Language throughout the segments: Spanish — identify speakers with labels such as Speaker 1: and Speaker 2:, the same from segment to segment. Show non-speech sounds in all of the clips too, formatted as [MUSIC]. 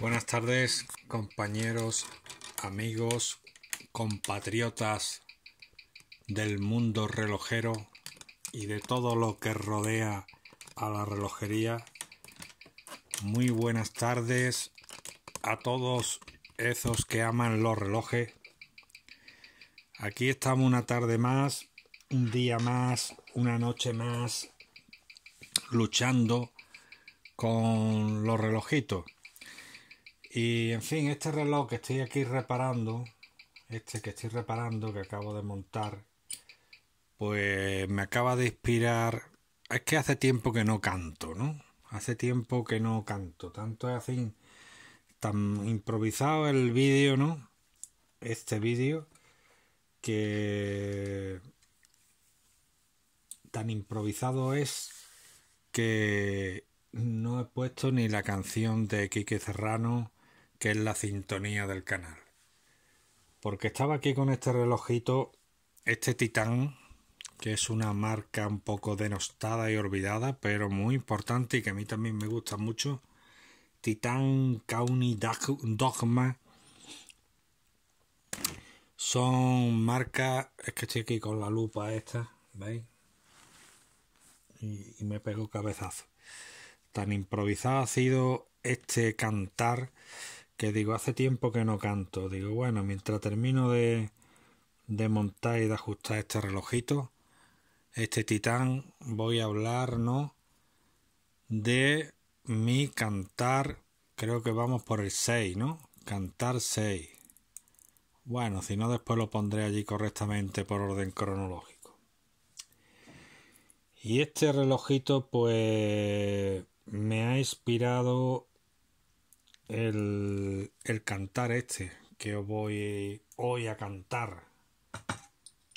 Speaker 1: Buenas tardes, compañeros, amigos, compatriotas del mundo relojero y de todo lo que rodea a la relojería. Muy buenas tardes a todos esos que aman los relojes. Aquí estamos una tarde más, un día más, una noche más, luchando con los relojitos y en fin, este reloj que estoy aquí reparando, este que estoy reparando, que acabo de montar, pues me acaba de inspirar. Es que hace tiempo que no canto, ¿no? Hace tiempo que no canto. Tanto es así, tan improvisado el vídeo, ¿no? Este vídeo, que tan improvisado es que no he puesto ni la canción de Quique Serrano que es la sintonía del canal. Porque estaba aquí con este relojito, este Titán, que es una marca un poco denostada y olvidada, pero muy importante y que a mí también me gusta mucho. titán Kauni, Dogma. Son marcas. Es que estoy aquí con la lupa esta, ¿veis? Y, y me pego cabezazo. Tan improvisado ha sido este cantar que digo, hace tiempo que no canto. Digo, bueno, mientras termino de, montar y de ajustar este relojito, este titán, voy a hablar, ¿no? De mi cantar, creo que vamos por el 6, ¿no? Cantar 6. Bueno, si no, después lo pondré allí correctamente por orden cronológico. Y este relojito, pues, me ha inspirado el, cantar este que os voy hoy a cantar.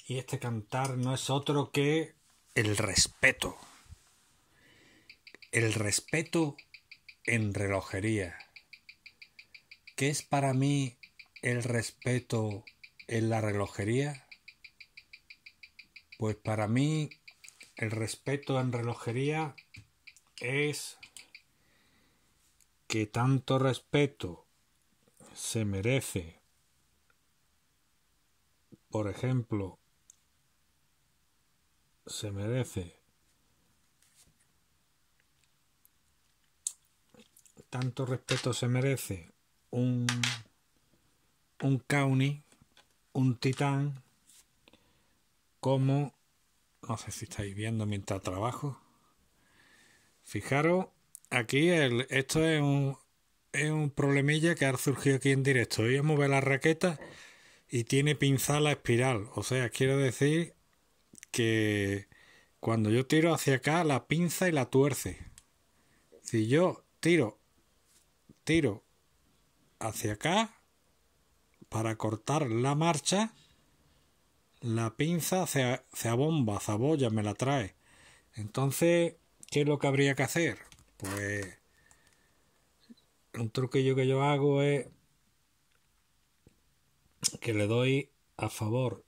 Speaker 1: Y este cantar no es otro que el respeto. El respeto en relojería. ¿Qué es para mí el respeto en la relojería? Pues para mí el respeto en relojería es que tanto respeto se merece, por ejemplo, se merece tanto respeto se merece un un un titán, como no sé si estáis viendo mientras trabajo. Fijaros aquí el, esto es un, es un problemilla que ha surgido aquí en directo. Ella mueve la raqueta y tiene la espiral. O sea, quiero decir que cuando yo tiro hacia acá, la pinza y la tuerce. Si yo tiro, tiro hacia acá para cortar la marcha, la pinza se, se abomba, me la trae. Entonces, ¿qué es lo que habría que hacer? pues un truquillo que yo hago es que le doy a favor,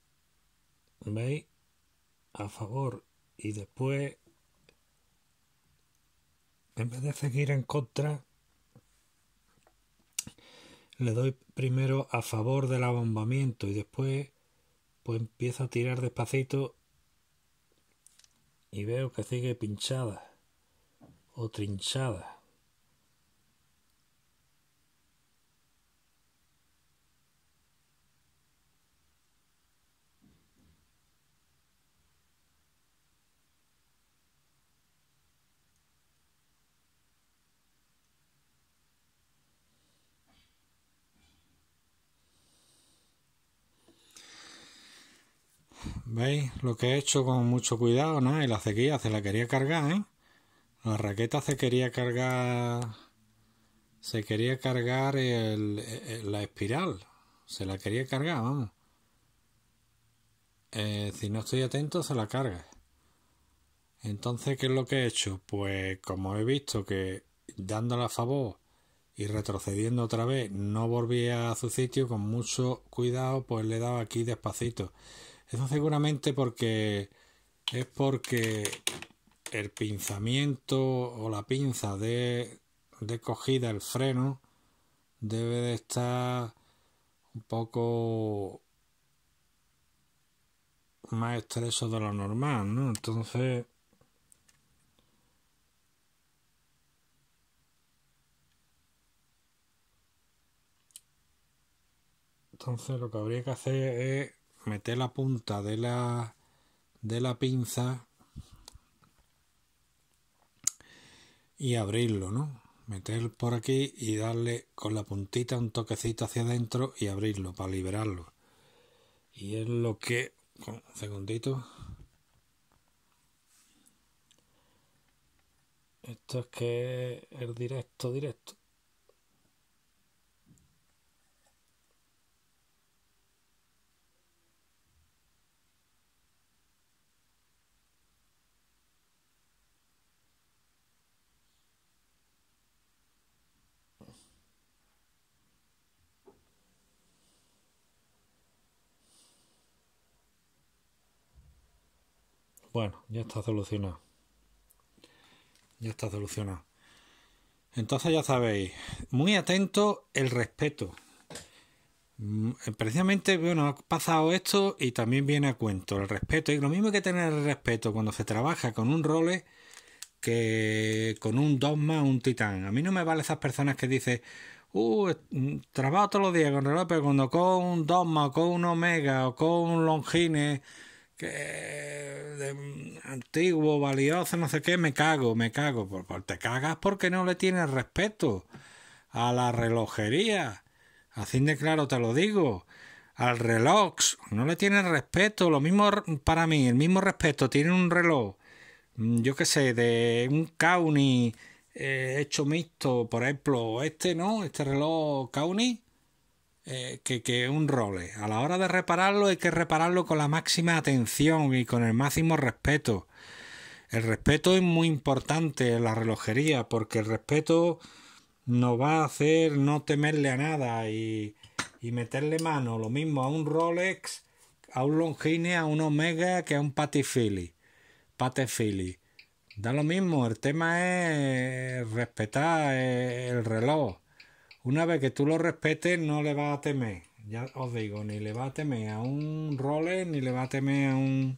Speaker 1: ¿veis? A favor y después en vez de seguir en contra le doy primero a favor del abombamiento y después pues empiezo a tirar despacito y veo que sigue pinchada o trinchada. ¿Veis lo que he hecho con mucho cuidado, ¿no? Y la cequilla se la quería cargar, ¿eh? La raqueta se quería cargar. Se quería cargar la espiral. Se la quería cargar, vamos. Eh, si no estoy atento, se la carga. Entonces, ¿qué es lo que he hecho? Pues como he visto que dándola a favor y retrocediendo otra vez no volvía a su sitio, con mucho cuidado, pues le he dado aquí despacito. Eso seguramente porque es porque el pinzamiento o la pinza de, de cogida, el freno, debe de estar un poco más estreso de lo normal, ¿no? Entonces... Entonces lo que habría que hacer es meter la punta de la de la pinza y abrirlo, ¿no? Meter por aquí y darle con la puntita un toquecito hacia adentro y abrirlo para liberarlo. Y es lo que... Un segundito. Esto es que es el directo, directo. Bueno, ya está solucionado. Ya está solucionado. Entonces ya sabéis, muy atento el respeto. Mm, eh, precisamente, bueno, ha pasado esto y también viene a cuento el respeto. Y lo mismo que tener el respeto cuando se trabaja con un role que con un dogma un titán. A mí no me vale esas personas que dicen, uh, mm, trabajo todos los días con reloj, pero cuando con un dogma, o con un omega, o con un longines, que antiguo, valioso, no sé qué, me cago, me cago. te cagas porque no le tienes respeto a la relojería. Así de claro te lo digo. Al reloj, no le tienes respeto. Lo mismo para mí, el mismo respeto tiene un reloj, mm, yo qué sé, de un Cauni eh, hecho mixto, por ejemplo, este, ¿no? Este reloj Cauni eh, que, un Rolex, A la hora de repararlo hay que repararlo con la máxima atención y con el máximo respeto. El respeto es muy importante en la relojería porque el respeto nos va a hacer no temerle a nada y, meterle mano. Lo mismo a un Rolex, a un Longines, a un Omega que a un Patefili Patefili Da lo mismo, el tema es respetar eh, el reloj una vez que tú lo respetes, no le vas a temer. Ya os digo, ni le vas a temer a un role, ni le vas a temer a un.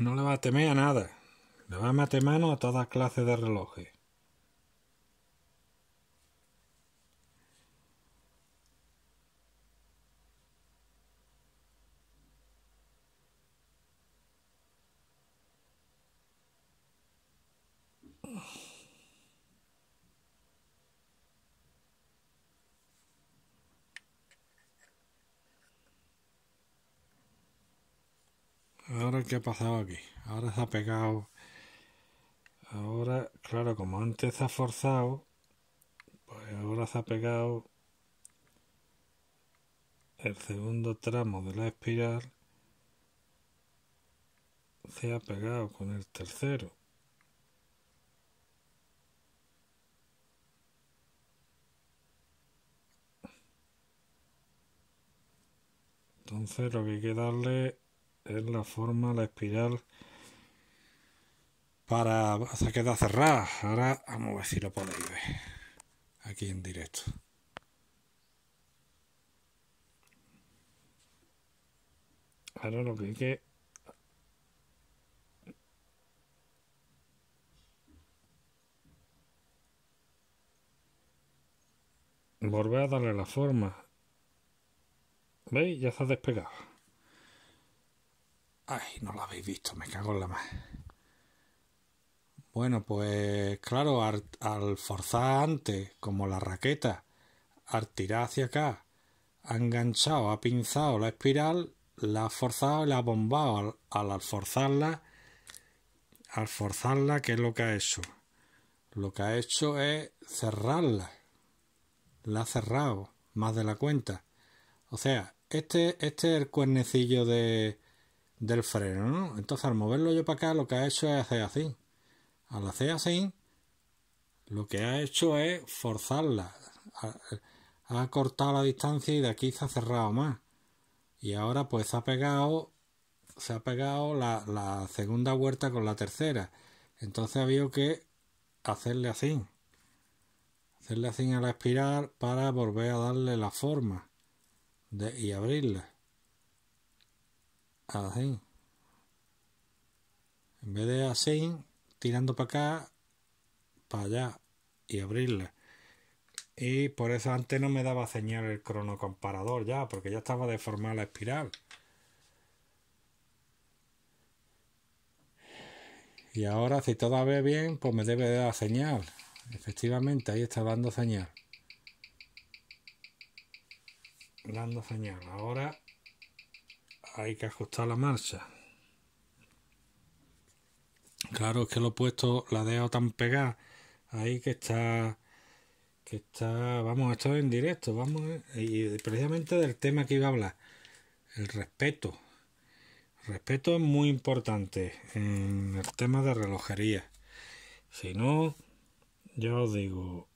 Speaker 1: no le vas a temer a nada. Le vas a meter a todas clases de relojes. qué ha pasado aquí. Ahora se ha pegado. Ahora, claro, como antes se ha forzado, pues ahora se ha pegado el segundo tramo de la espiral. Se ha pegado con el tercero. Entonces lo que hay que darle es la forma, la espiral para que queda cerrada. Ahora vamos a ver si lo aquí en directo. Ahora lo que hay que volver a darle la forma. ¿Veis? Ya está despegado. Ay, no la habéis visto, me cago en la más. Bueno, pues claro, al, forzar antes, como la raqueta, al tirar hacia acá, ha enganchado, ha pinzado la espiral, la ha forzado y la ha bombado. Al, al, forzarla, al forzarla, ¿qué es lo que ha hecho? Lo que ha hecho es cerrarla. La ha cerrado, más de la cuenta. O sea, este, este es el cuernecillo de, del freno, Entonces al moverlo yo para acá lo que ha hecho es hacer así. Al hacer así, lo que ha hecho es forzarla. Ha, cortado la distancia y de aquí se ha cerrado más. Y ahora pues se ha pegado, se ha pegado la, segunda vuelta con la tercera. Entonces ha habido que hacerle así. Hacerle así a la espiral para volver a darle la forma de, y abrirla así. En vez de así, tirando para acá, para allá y abrirla. Y por eso antes no me daba señal el cronocomparador ya, porque ya estaba deformada la espiral. Y ahora si todo bien, pues me debe dar señal. Efectivamente, ahí está dando señal. Dando señal. Ahora hay que ajustar la marcha. Claro, que lo he puesto, la he dejado tan pegada ahí que está, que está, vamos, esto en directo, vamos, ¿eh? y precisamente del tema que iba a hablar, el respeto. respeto es muy importante en el tema de relojería. Si no, ya os digo,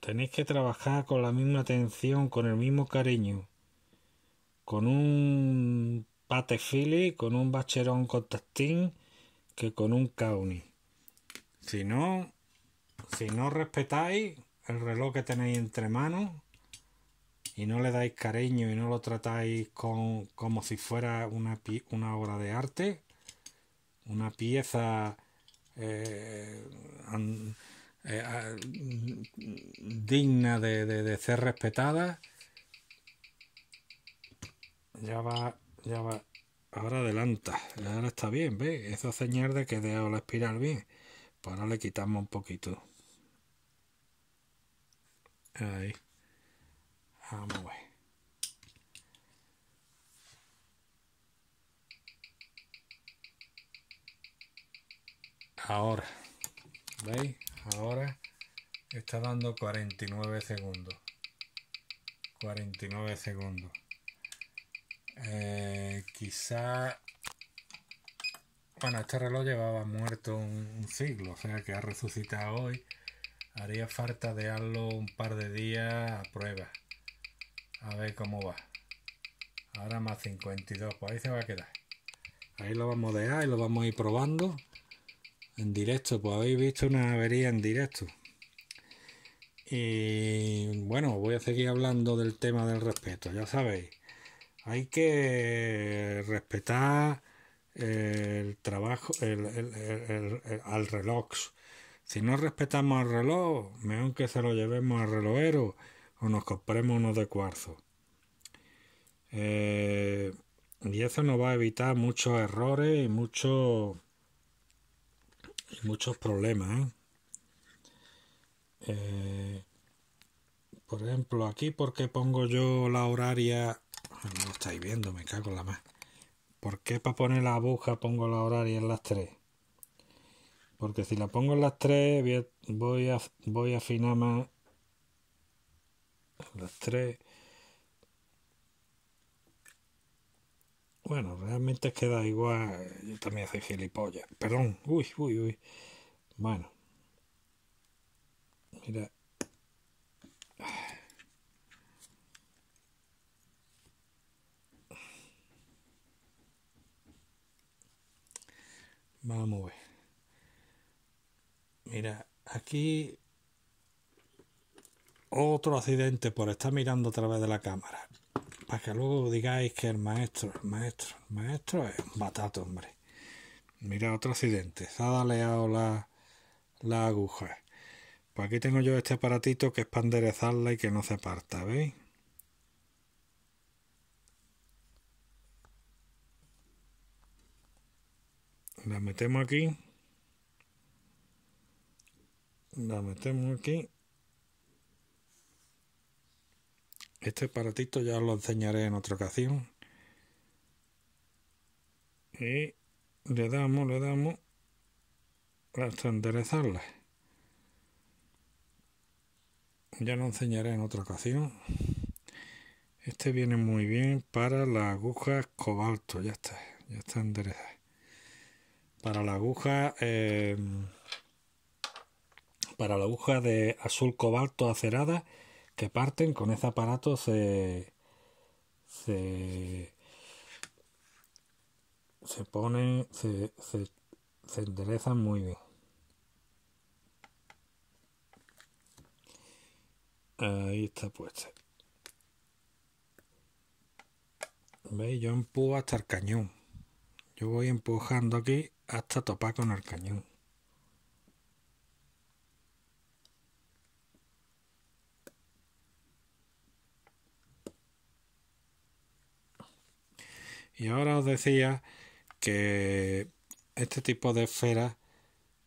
Speaker 1: tenéis que trabajar con la misma atención, con el mismo cariño, con un Pate Fili con un Bacherón Contactín que con un County. Si no, si no respetáis el reloj que tenéis entre manos y no le dais cariño y no lo tratáis con, como si fuera una, una obra de arte, una pieza eh, eh, digna de, de, ser respetada, ya va ya va. Ahora adelanta. Ahora está bien, ¿ves? Eso señal de que dejo la espiral bien. Pues ahora le quitamos un poquito. Ahí. Vamos a Ahora. ¿Veis? Ahora está dando 49 segundos. 49 segundos. Eh, quizá, bueno, este reloj llevaba muerto un, siglo, o sea que ha resucitado hoy. Haría falta dejarlo un par de días a prueba. A ver cómo va. Ahora más 52, pues ahí se va a quedar. Ahí lo vamos a dejar y lo vamos a ir probando en directo. Pues habéis visto una avería en directo. Y bueno, voy a seguir hablando del tema del respeto, ya sabéis hay que respetar el trabajo el, al reloj. Si no respetamos el reloj, mejor que se lo llevemos al relojero o nos compremos uno de cuarzo. Eh, y eso nos va a evitar muchos errores y, muchos problemas. ¿eh? Eh, por ejemplo, aquí porque pongo yo la horaria no estáis viendo, me cago en la más. ¿Por qué para poner la aguja pongo la horaria en las 3? Porque si la pongo en las 3 voy a, voy a, voy a afinar más las 3. Bueno, realmente queda igual. Yo también soy gilipollas. Perdón. Uy, uy, uy. Bueno. Mira. Mira, aquí otro accidente por estar mirando a través de la cámara. Para que luego digáis que el maestro, maestro, maestro es un batato, hombre. Mira, otro accidente. Se ha daleado la, la aguja. Pues aquí tengo yo este aparatito que es para enderezarla y que no se aparta, ¿veis? La metemos aquí la metemos aquí este paratito ya lo enseñaré en otra ocasión y le damos, le damos hasta enderezarla ya lo enseñaré en otra ocasión este viene muy bien para la aguja cobalto ya está, ya está enderezada para la aguja eh, para la aguja de azul cobalto acerada que parten con ese aparato se se pone se, muy bien ahí está puesta veis yo empujo hasta el cañón yo voy empujando aquí hasta topar con el cañón Y ahora os decía que este tipo de esferas,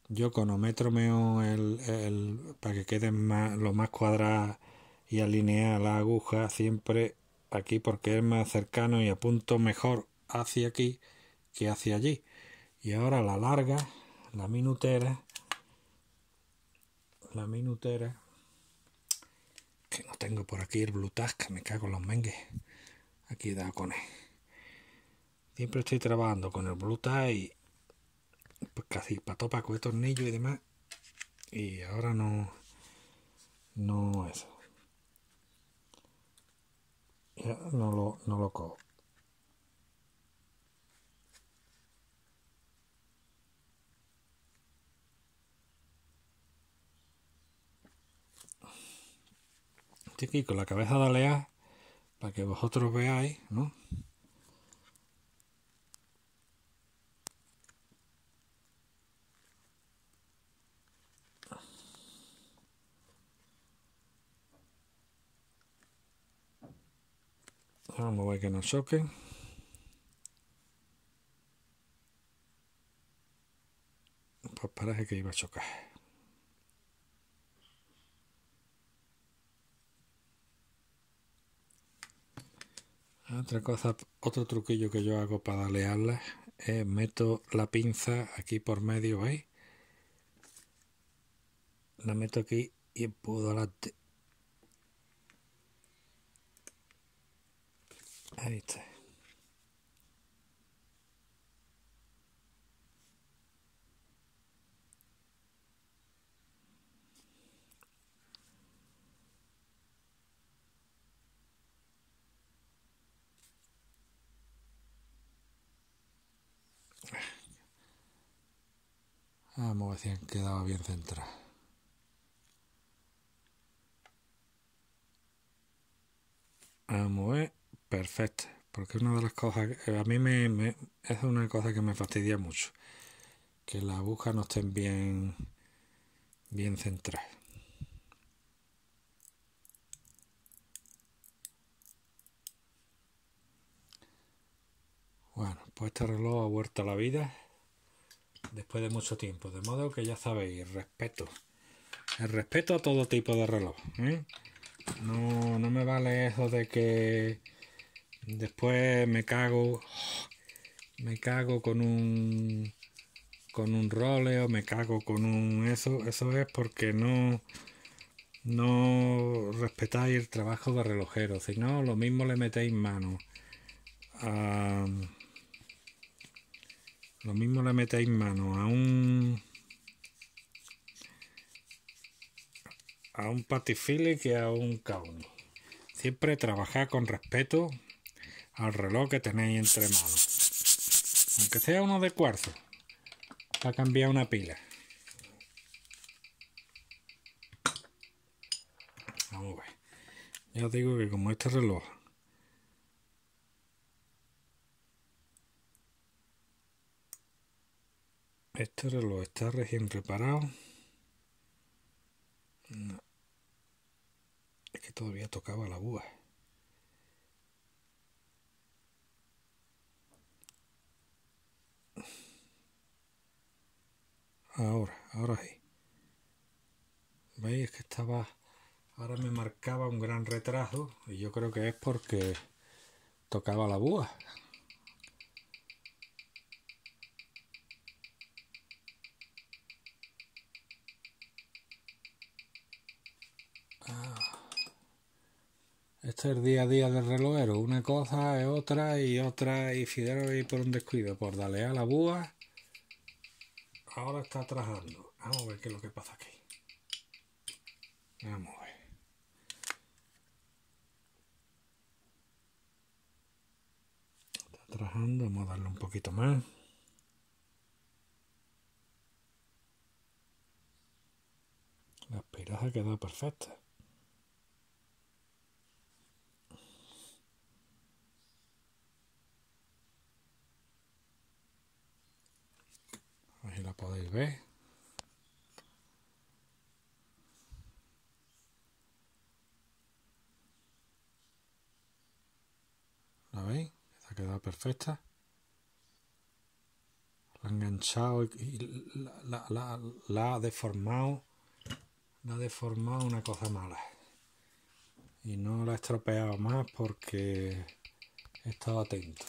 Speaker 1: yo conómetro meo el, para que queden más, lo más cuadrada y alineada la aguja siempre aquí porque es más cercano y apunto mejor hacia aquí que hacia allí. Y ahora la larga, la minutera, la minutera, que no tengo por aquí el blutask me cago en los mengues. Aquí da con él. Siempre estoy trabajando con el Blue y pues casi para con con tornillo y demás. Y ahora no, no eso. Ya no lo, no lo cojo. Estoy aquí con la cabeza de Alea para que vosotros veáis, ¿no? que nos choquen, Pues parece que iba a chocar. Otra cosa, otro truquillo que yo hago para learla es meto la pinza aquí por medio, ¿veis? La meto aquí y puedo adelante Ahí está. Vamos a que quedaba bien centrada. Vamos a ver. Perfecto, porque una de las cosas, que eh, a mí me, es una cosa que me fastidia mucho, que las agujas no estén bien, bien centradas. Bueno, pues este reloj ha vuelto a la vida después de mucho tiempo. De modo que ya sabéis, respeto. El respeto a todo tipo de reloj. ¿eh? No, no me vale eso de que Después me cago. Me cago con un. Con un roleo, me cago con un. Eso, eso es porque no. No respetáis el trabajo de relojero. Si no, lo mismo le metéis mano. A, lo mismo le metéis mano a un. A un patifili que a un cauni. Siempre trabajar con respeto al reloj que tenéis entre manos. Aunque sea uno de cuarzo, ha cambiar una pila. Vamos a ver. Ya os digo que como este reloj este reloj está recién reparado es que todavía tocaba la búa Ahora, ahora sí. ¿Veis? que estaba... Ahora me marcaba un gran retraso y yo creo que es porque tocaba la búa. Ah. Este es el día a día del relojero. Una cosa es otra y otra y Fidero y por un descuido, por darle a la búa ahora está trabajando. Vamos a ver qué es lo que pasa aquí. Vamos a ver. Está trabajando, vamos a darle un poquito más. La ha quedado perfecta. la podéis ver ¿La veis? ha quedado perfecta. La ha enganchado y, la, ha deformado. La ha deformado una cosa mala. Y no la ha estropeado más porque he estado atento.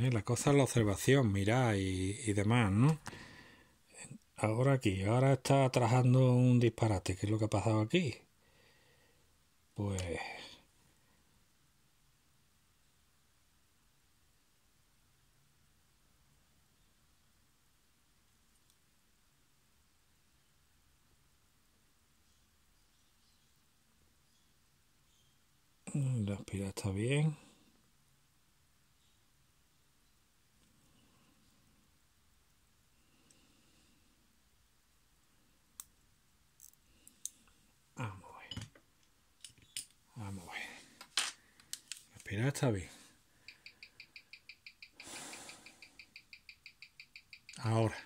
Speaker 1: Eh, la cosa es la observación, mirá y, demás, ¿no? Ahora aquí, ahora está trabajando un disparate, ¿qué es lo que ha pasado aquí? Pues... Mm, la aspira está bien. está bien. Ahora.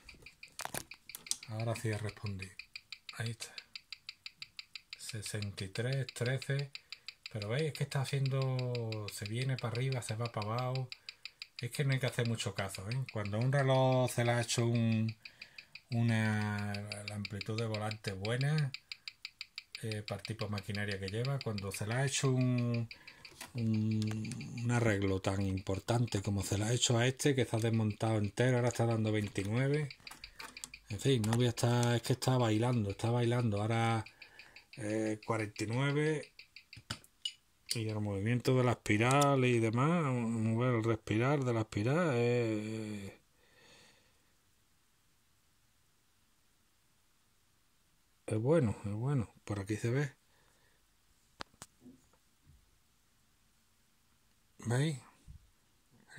Speaker 1: Ahora sí respondido. Ahí está. 63, 13. Pero veis, es que está haciendo. Se viene para arriba, se va para abajo. Es que no hay que hacer mucho caso. ¿eh? Cuando un reloj se le ha hecho una amplitud de volante buena, eh, para el tipo de maquinaria que lleva, cuando se le ha hecho un, un, arreglo tan importante como se le ha hecho a este, que está desmontado entero, ahora está dando 29. En fin, no voy a estar, es que está bailando, está bailando. Ahora 49 eh, y el movimiento de la espiral y demás, mover el respirar de la espiral eh, eh, es bueno, es bueno. Por aquí se ve. ¿Veis?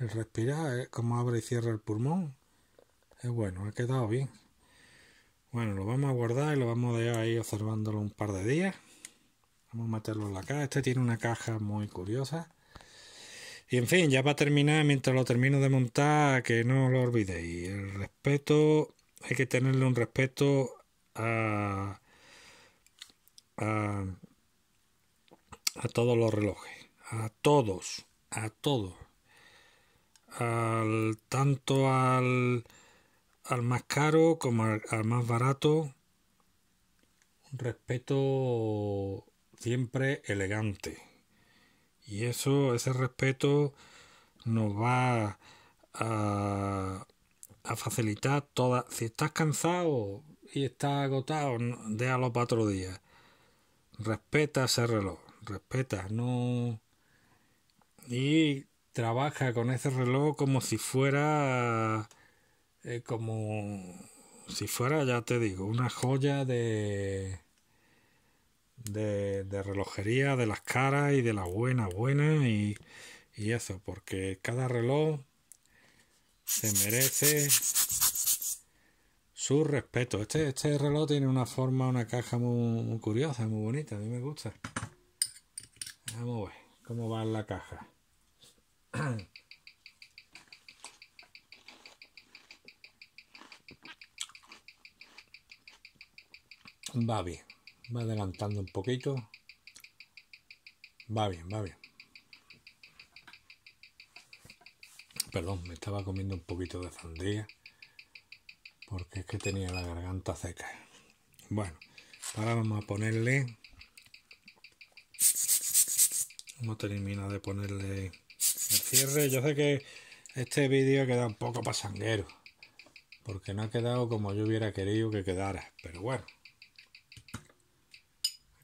Speaker 1: El respirar, como abre y cierra el pulmón. Es bueno, ha quedado bien. Bueno, lo vamos a guardar y lo vamos a dejar ahí observándolo un par de días. Vamos a meterlo en la caja. Este tiene una caja muy curiosa. Y en fin, ya va a terminar, mientras lo termino de montar, que no lo olvidéis. El respeto, hay que tenerle un respeto a, a, a todos los relojes. A todos a todos, Al, tanto al, al más caro como al, más barato. Un respeto siempre elegante. Y eso, ese respeto nos va a, a facilitar todas. Si estás cansado y estás agotado, déjalo para otro día. Respeta ese reloj, respeta, no, y trabaja con ese reloj como si fuera eh, como si fuera ya te digo una joya de, relojería de las caras y de la buena buena. y, eso porque cada reloj se merece su respeto este, este reloj tiene una forma una caja muy, curiosa muy bonita a mí me gusta vamos a ver cómo va la caja [CLEARS THROAT] va bien, va adelantando un poquito. Va bien, va bien. Perdón, me estaba comiendo un poquito de sandía porque es que tenía la garganta seca. Bueno, ahora vamos a ponerle... a terminar de ponerle cierre, yo sé que este vídeo queda un poco pasanguero. Porque no ha quedado como yo hubiera querido que quedara. Pero bueno.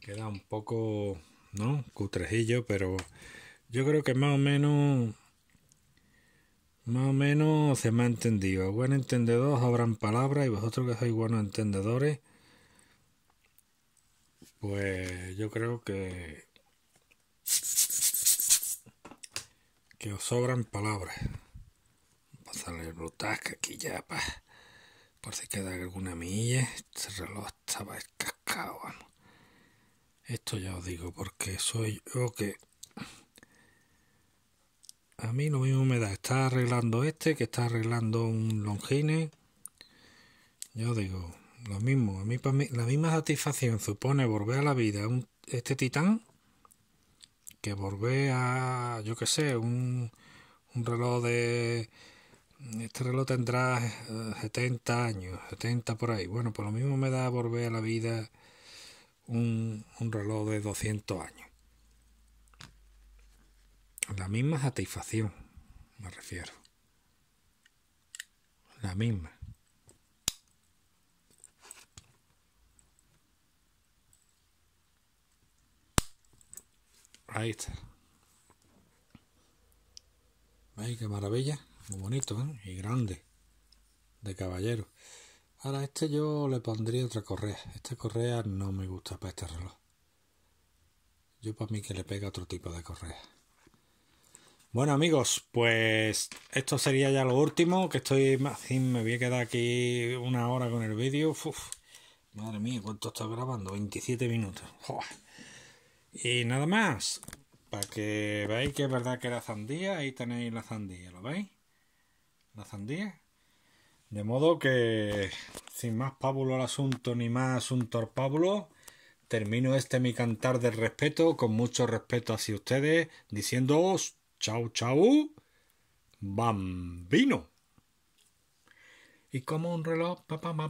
Speaker 1: Queda un poco, ¿no? Cutrejillo, pero yo creo que más o menos... Más o menos se me ha entendido. buen entendedor habrán palabras y vosotros que sois buenos entendedores, pues yo creo que que os sobran palabras. Pasarle el que aquí ya, pa. Por si queda alguna milla, este reloj estaba cascado, Esto ya os digo, porque soy yo que. A mí lo mismo me da. Está arreglando este, que está arreglando un longine. Yo digo, lo mismo. A mí, para mí la misma satisfacción supone volver a la vida un, este titán que volver a, yo qué sé, un, un reloj de... Este reloj tendrá 70 eh, años, 70 por ahí. Bueno, por lo mismo me da volver a la vida un, un reloj de 200 años. La misma satisfacción, me refiero. La misma. Ahí está. ¿Veis qué maravilla? Muy bonito, ¿eh? Y grande. De caballero. Ahora, este yo le pondría otra correa. Esta correa no me gusta para este reloj. Yo para mí que le pega otro tipo de correa. Bueno amigos, pues esto sería ya lo último, que estoy me voy a quedar aquí una hora con el vídeo. Madre mía, ¿cuánto está grabando? 27 minutos. Y nada más. Para que veáis que es verdad que era sandía, ahí tenéis la sandía, ¿lo veis? La Zandía. De modo que, sin más pábulo al asunto ni más asunto al pábulo, termino este mi cantar de respeto, con mucho respeto hacia ustedes, diciéndoos chau chau, bambino. Y como un reloj, papá,